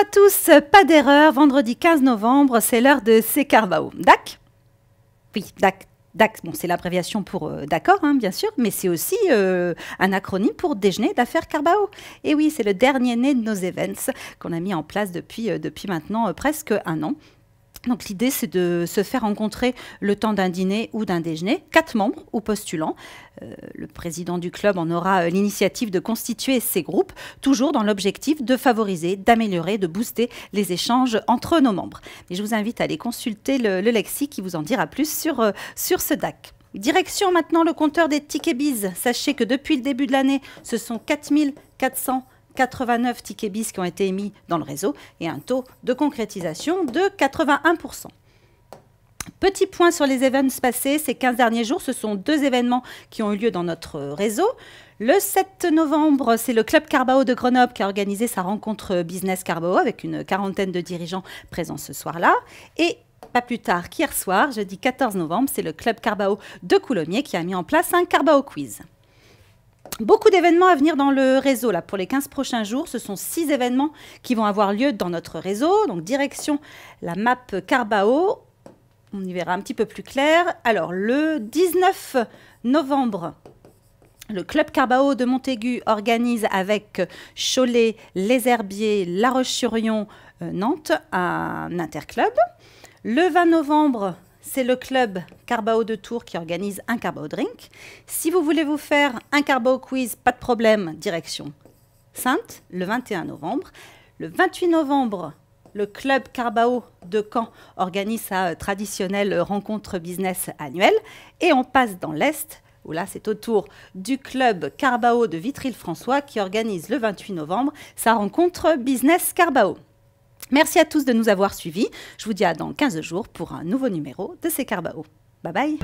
à tous, pas d'erreur, vendredi 15 novembre, c'est l'heure de Carbao DAC Oui, DAC. DAC, bon, c'est l'abréviation pour euh, d'accord, hein, bien sûr, mais c'est aussi euh, un acronyme pour déjeuner d'affaires Carbao. Et eh oui, c'est le dernier né de nos events qu'on a mis en place depuis, euh, depuis maintenant presque un an. Donc l'idée, c'est de se faire rencontrer le temps d'un dîner ou d'un déjeuner, quatre membres ou postulants. Euh, le président du club en aura euh, l'initiative de constituer ces groupes, toujours dans l'objectif de favoriser, d'améliorer, de booster les échanges entre nos membres. et je vous invite à aller consulter le, le qui vous en dira plus sur, euh, sur ce DAC. Direction maintenant le compteur des tickets bises. Sachez que depuis le début de l'année, ce sont 4400 89 tickets bis qui ont été émis dans le réseau et un taux de concrétisation de 81%. Petit point sur les événements passés, ces 15 derniers jours, ce sont deux événements qui ont eu lieu dans notre réseau. Le 7 novembre, c'est le Club Carbao de Grenoble qui a organisé sa rencontre business Carbao avec une quarantaine de dirigeants présents ce soir-là. Et pas plus tard qu'hier soir, jeudi 14 novembre, c'est le Club Carbao de Coulommiers qui a mis en place un Carbao Quiz. Beaucoup d'événements à venir dans le réseau. Là, pour les 15 prochains jours, ce sont 6 événements qui vont avoir lieu dans notre réseau. Donc, direction la map Carbao. On y verra un petit peu plus clair. Alors, le 19 novembre, le club Carbao de Montaigu organise avec Cholet, Les Herbiers, La Roche-sur-Yon, euh, Nantes un interclub. Le 20 novembre, c'est le club Carbao de Tours qui organise un Carbao Drink. Si vous voulez vous faire un Carbao Quiz, pas de problème, direction Sainte, le 21 novembre. Le 28 novembre, le club Carbao de Caen organise sa euh, traditionnelle rencontre business annuelle. Et on passe dans l'Est, où là c'est au tour du club Carbao de Vitry-le-François qui organise le 28 novembre sa rencontre business Carbao. Merci à tous de nous avoir suivis. Je vous dis à dans 15 jours pour un nouveau numéro de C'est Carbao. Bye bye